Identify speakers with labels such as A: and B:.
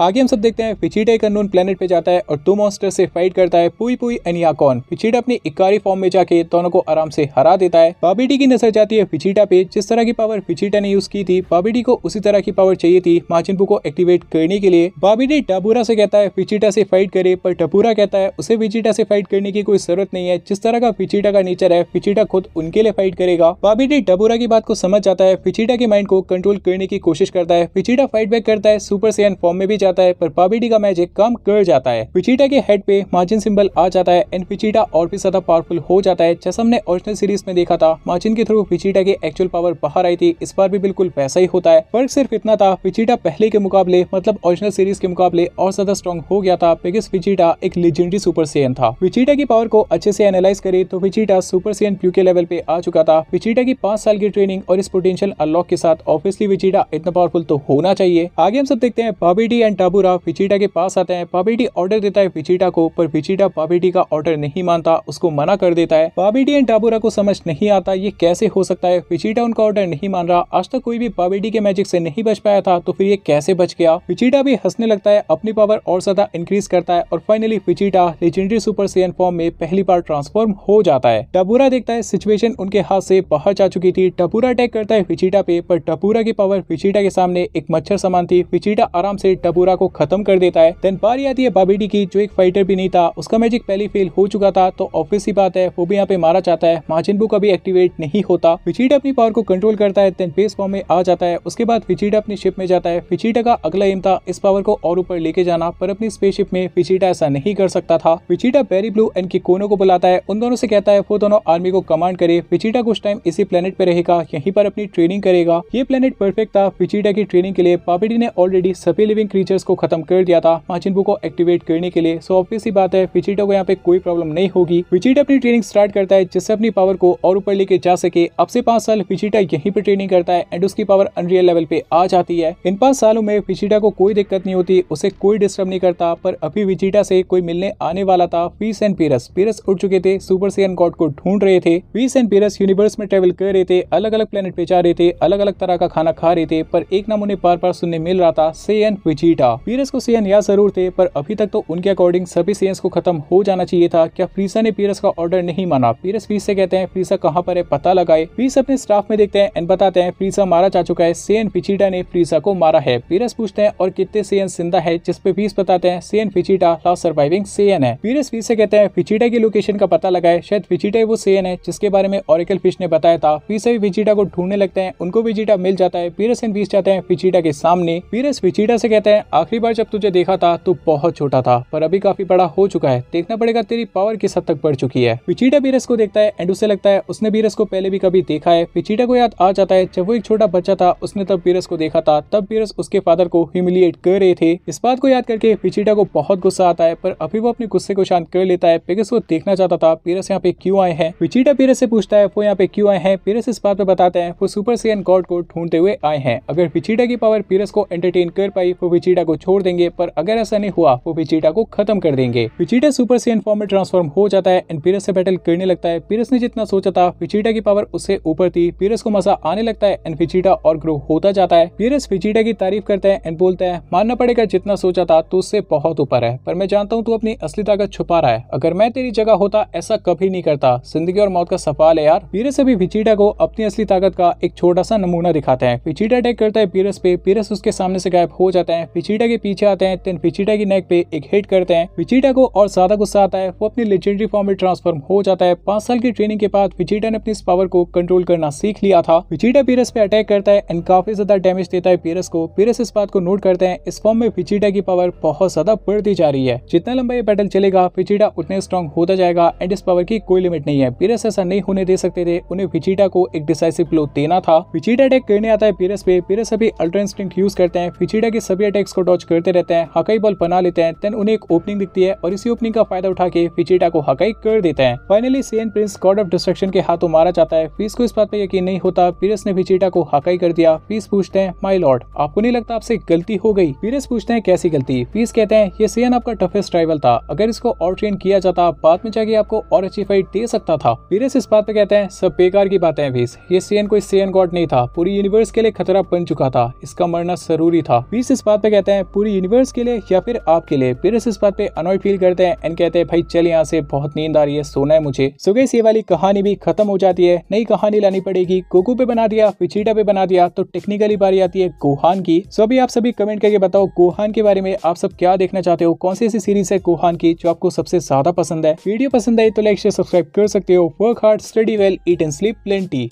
A: आगे हम सब देखते हैं फिचीटा एक अननोन प्लेनेट पे जाता है और दो मॉन्स्टर से फाइट करता है पुई पुई एंड याकॉन फिचीटा अपनी इकारी फॉर्म में जाके दोनों को आराम से हरा देता है बाबीडी की नजर जाती है पिछीटा पे जिस तरह की पावर पिछीटा ने यूज की थी बाबीडी को उसी तरह की पावर चाहिए थी माचिनपू को एक्टिवेट करने के लिए बाबीडी टपूरा से कहता है फिचीटा से फाइट करे पर टपूरा कहता है उसे फिचीटा से फाइट करने की कोई जरूरत नहीं है जिस तरह का पिछीटा का नेचर है पिछीटा खुद उनके लिए फाइट करेगा बाबीडी टपूरा की बात को समझ जाता है पिछीटा के माइंड को कंट्रोल करने की कोशिश करता है पिछीटा फाइट बैक करता है सुपर सेन फॉर्म में भी जाता है पर पाबीडी का मैजिक काम कर जाता है पिचीटा के हेड पे मार्जिन सिंबल आ जाता है एंड पिचीटा और भी ज्यादा पावरफुल हो जाता है जैसा हमने ओरिजिनल सीरीज में देखा था मार्जिन के थ्रू पिचीटा की एक्चुअल पावर बाहर आई थी इस बार भी बिल्कुल वैसा ही होता है फर्क सिर्फ इतना था पिचीटा पहले के मुकाबले मतलब ओरिजिनल सीरीज के मुकाबले और ज्यादा स्ट्रॉन्ग हो गया था बिकॉज पिचीटा एक लेजेंडरी सुपर सीएन था पिचीटा की पावर को अच्छे से एनालाइज करे तो पिचीटा सुपर सीएन प्यू के लेवल पे आ चुका था पिचीटा की पांच साल की ट्रेनिंग और इस पोटेंशियल अनलॉक के साथ ऑब्वियसली पिचीटा इतना पावरफुल तो होना चाहिए आगे हम सब देखते हैं पाबीडी एंड टाबूरा फिचीटा के पास आता है पाबेटी ऑर्डर देता है फिचीटा को पर फिचीटा पाबेटी का ऑर्डर नहीं मानता उसको मना कर देता है पाबेटी एंड टाबूरा को समझ नहीं आता ये कैसे हो सकता है फिचीटा उनका ऑर्डर नहीं मान रहा आज तक कोई भी पाबेटी के मैजिक से नहीं बच पाया था तो फिर ये कैसे बच गया फिचीटा भी हंसने लगता है अपनी पावर और ज्यादा इंक्रीज करता है और फाइनली फिचीटा लेजेंडरी सुपर सेन फॉर्म में पहली बार ट्रांसफॉर्म हो जाता है टबूरा देखता है सिचुएशन उनके हाथ से बाहर जा चुकी थी टपूरा अटैक करता है फिचीटा पे पर टपूरा की पावर फिचीटा के सामने एक मच्छर समान थी फिचीटा आराम से टबूरा नागोरा को खत्म कर देता है देन बारी आती है बाबेडी की जो एक फाइटर भी नहीं था उसका मैजिक पहले फेल हो चुका था तो ऑफिस ही बात है वो भी यहाँ पे मारा जाता है माचिनबू बुक अभी एक्टिवेट नहीं होता विचिटा अपनी पावर को कंट्रोल करता है देन बेस फॉर्म में आ जाता है उसके बाद विचिटा अपनी शिप में जाता है विचिटा का अगला एम था इस पावर को और ऊपर लेके जाना पर अपनी स्पेसशिप में विचिटा ऐसा नहीं कर सकता था Vegeta Berry Blue and Kikono को बुलाता है उन दोनों से कहता है वो दोनों आर्मी को कमांड करे विचिटा कुछ टाइम इसी प्लेनेट पे रहेगा यहीं पर अपनी ट्रेनिंग करेगा ये प्लेनेट परफेक्ट था विचिटा की ट्रेनिंग के लिए पापेडी ने ऑलरेडी सभी लिविंग क्रीचर फीचर्स को खत्म कर दिया था माचिनबू को एक्टिवेट करने के लिए सो ऑब्वियस ही बात है विचिटो को यहाँ पे कोई प्रॉब्लम नहीं होगी विचिटा अपनी ट्रेनिंग स्टार्ट करता है जिससे अपनी पावर को और ऊपर लेके जा सके अब से पांच साल विचिटा यहीं पे ट्रेनिंग करता है एंड उसकी पावर अनरियल लेवल पे आ जाती है इन पांच सालों में विचिटा को कोई दिक्कत नहीं होती उसे कोई डिस्टर्ब नहीं करता पर अभी विचिटा से कोई मिलने आने वाला था पीस एंड पीरस पीरस उड़ चुके थे सुपर सेन गॉड को ढूंढ रहे थे पीस एंड पीरस यूनिवर्स में ट्रेवल कर रहे थे अलग अलग प्लेनेट पे जा रहे थे अलग अलग तरह का खाना खा रहे थे पर एक नाम उन्हें बार बार सुनने मिल रहा था सेन विचिटा था पीरस को सीएन याद जरूर थे पर अभी तक तो उनके अकॉर्डिंग सभी सीएन को खत्म हो जाना चाहिए था क्या प्रीसा ने पीरस का ऑर्डर नहीं माना पीरस पीस से कहते हैं प्रीसा कहाँ पर है पता लगाए पीस अपने स्टाफ में देखते हैं एंड बताते हैं प्रीसा मारा जा चुका है सीएन पिचीटा ने फ्रीसा को मारा है पीरस पूछते हैं और कितने सीएन जिंदा है जिसपे पीस बताते हैं सीएन पिचीटा लास्ट सर्वाइविंग सीएन है पीरस पीस से कहते हैं पिचीटा की लोकेशन का पता लगाए शायद पिचीटा वो सीएन है जिसके बारे में ऑरिकल फिश ने बताया था पीस अभी पिचीटा को ढूंढने लगते हैं उनको पिचीटा मिल जाता है पीरस एंड पीस जाते हैं पिचीटा के सामने पीरस पिचीटा से कहते हैं आखिरी बार जब तुझे देखा था तू बहुत छोटा था पर अभी काफी बड़ा हो चुका है देखना पड़ेगा तेरी पावर किस हद तक बढ़ चुकी है विचिटा बीरस को देखता है एंड उसे लगता है उसने बीरस को पहले भी कभी देखा है पिचीटा को याद आ जाता है जब वो एक छोटा बच्चा था उसने तब बीरस को देखा था तब बीरस उसके फादर को ह्यूमिलिएट कर रहे थे इस बात को याद करके पिचीटा को बहुत गुस्सा आता है पर अभी वो अपने गुस्से को शांत कर लेता है पेगस को देखना चाहता था पीरस यहाँ पे क्यों आए हैं विचिटा पीरस से पूछता है वो यहाँ पे क्यों आए हैं पीरस इस बात पे बताते हैं वो सुपर सीएन गॉड को ढूंढते हुए आए हैं अगर पिछीटा की पावर पीरस को एंटरटेन कर पाई वो विचिटा विचीटा को छोड़ देंगे पर अगर ऐसा नहीं हुआ वो विचीटा को खत्म कर देंगे विचीटा सुपर सेन फॉर्म में ट्रांसफॉर्म हो जाता है एंड पीरस से बैटल करने लगता है पीरस ने जितना सोचा था विचीटा की पावर उससे ऊपर थी पीरस को मजा आने लगता है एंड विचीटा और ग्रो होता जाता है पीरस विचीटा की तारीफ करता है एंड बोलता है मानना पड़ेगा जितना सोचा था तो उससे बहुत ऊपर है पर मैं जानता हूँ तू अपनी असली ताकत छुपा रहा है अगर मैं तेरी जगह होता ऐसा कभी नहीं करता जिंदगी और मौत का सवाल है यार पीरस अभी विचीटा को अपनी असली ताकत का एक छोटा सा नमूना दिखाते हैं विचीटा अटैक करता है पीरस पे पीरस उसके सामने से गायब हो जाता है विचिटा के पीछे आते हैं देन विचिटा की नेक पे एक हिट करते हैं विचिटा को और ज्यादा गुस्सा आता है वो अपनी लेजेंडरी फॉर्म में ट्रांसफॉर्म हो जाता है पांच साल की ट्रेनिंग के बाद विचिटा ने अपनी इस पावर को कंट्रोल करना सीख लिया था विचिटा पीरस पे अटैक करता है एंड काफी ज्यादा डैमेज देता है पीरस को पीरस इस बात को नोट करते हैं इस फॉर्म में विचिटा की पावर बहुत ज्यादा बढ़ती जा रही है जितना लंबा ये बैटल चलेगा विचिटा उतने स्ट्रॉन्ग होता जाएगा एंड इस पावर की कोई लिमिट नहीं है पीरस ऐसा नहीं होने दे सकते थे उन्हें विचिटा को एक डिसाइसिव ब्लो देना था विचिटा अटैक करने आता है पीरस पे पीरस अभी अल्ट्रा इंस्टिंग यूज करते हैं विचिटा के सभी अटैक्स को डॉच करते रहते हैं हकाई बॉल बना लेते हैं देन उन्हें एक ओपनिंग दिखती है और इसी ओपनिंग का फायदा उठा के फिचिटा को हकाई कर देते हैं finally Saiyan prince god of destruction के हाथों मारा जाता है फीस को इस बात पर यकीन नहीं होता पीरस ने फिचिटा को हकाई कर दिया फीस पूछते हैं माई लॉर्ड आपको नहीं लगता आपसे गलती हो गई पीरस पूछते हैं कैसी गलती फीस कहते हैं ये सेन आपका टफेस्ट ट्राइवल था अगर इसको और ट्रेन किया जाता बाद में जाके आपको और अच्छी फाइट दे सकता था पीरस इस बात पे कहते हैं सब बेकार की बातें हैं फीस ये सेन कोई सेन गॉड नहीं था पूरी यूनिवर्स के लिए खतरा बन चुका था इसका मरना जरूरी था फीस इस बात पे कहते करते हैं पूरी यूनिवर्स के लिए या फिर आपके लिए फिर इस बात पे अनोई फील करते हैं एंड कहते हैं भाई चल यहाँ से बहुत नींद आ रही है सोना है मुझे सो गैस ये वाली कहानी भी खत्म हो जाती है नई कहानी लानी पड़ेगी कोकू पे बना दिया विचीटा पे बना दिया तो टेक्निकली बारी आती है गोहान की सो अभी आप सभी कमेंट करके बताओ गोहान के बारे में आप सब क्या देखना चाहते हो कौन सी ऐसी सीरीज है गोहान की जो आपको सबसे ज्यादा पसंद है वीडियो पसंद आई तो लाइक शेयर सब्सक्राइब कर सकते हो work hard study well eat and sleep plenty